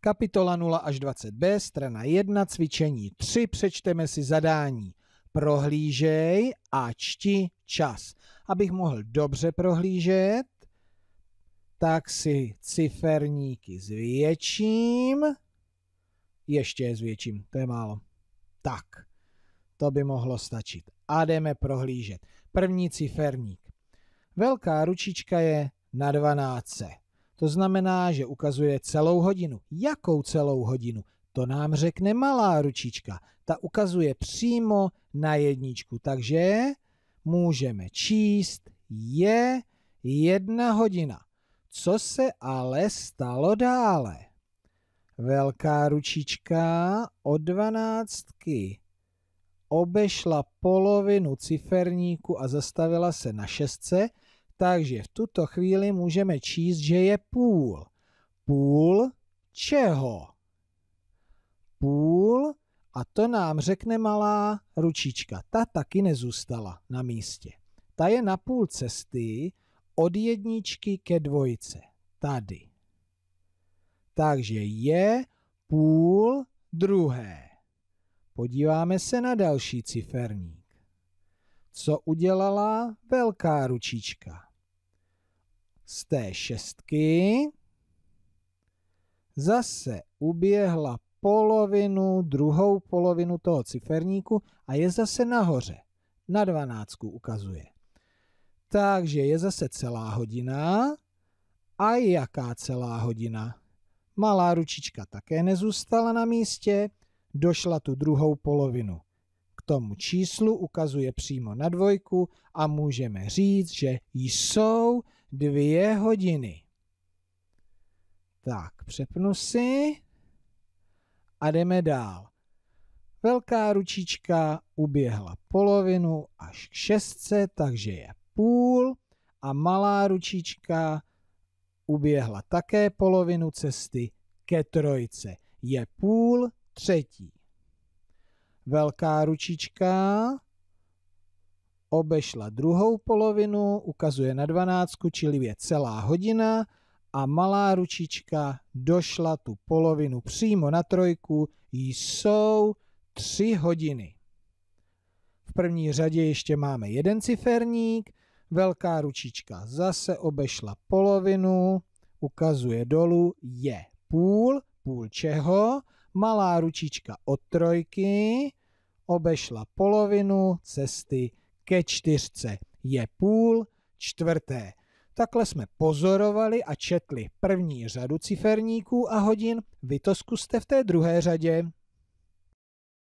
Kapitola 0 až 20b, strana 1, cvičení 3, přečteme si zadání. Prohlížej a čti čas. Abych mohl dobře prohlížet, tak si ciferníky zvětším. Ještě je zvětším, to je málo. Tak, to by mohlo stačit. A jdeme prohlížet. První ciferník. Velká ručička je na 12. To znamená, že ukazuje celou hodinu. Jakou celou hodinu? To nám řekne malá ručička. Ta ukazuje přímo na jedničku. Takže můžeme číst je jedna hodina. Co se ale stalo dále? Velká ručička o dvanáctky obešla polovinu ciferníku a zastavila se na šestce, takže v tuto chvíli můžeme číst, že je půl. Půl čeho? Půl a to nám řekne malá ručička. Ta taky nezůstala na místě. Ta je na půl cesty od jedničky ke dvojce. Tady. Takže je půl druhé. Podíváme se na další ciferník. Co udělala velká ručička? z té šestky zase uběhla polovinu, druhou polovinu toho ciferníku a je zase nahoře. Na dvanáctku ukazuje. Takže je zase celá hodina. A jaká celá hodina? Malá ručička také nezůstala na místě, došla tu druhou polovinu. K tomu číslu ukazuje přímo na dvojku a můžeme říct, že jsou dvě hodiny. Tak, přepnu si a jdeme dál. Velká ručička uběhla polovinu až k šestce, takže je půl a malá ručička uběhla také polovinu cesty ke trojce. Je půl třetí. Velká ručička obešla druhou polovinu, ukazuje na dvanáctku, čili je celá hodina a malá ručička došla tu polovinu přímo na trojku, jsou tři hodiny. V první řadě ještě máme jeden ciferník, velká ručička zase obešla polovinu, ukazuje dolů, je půl, půl čeho, malá ručička od trojky, obešla polovinu cesty ke čtyřce je půl čtvrté. Takhle jsme pozorovali a četli první řadu ciferníků a hodin, vy to zkuste v té druhé řadě.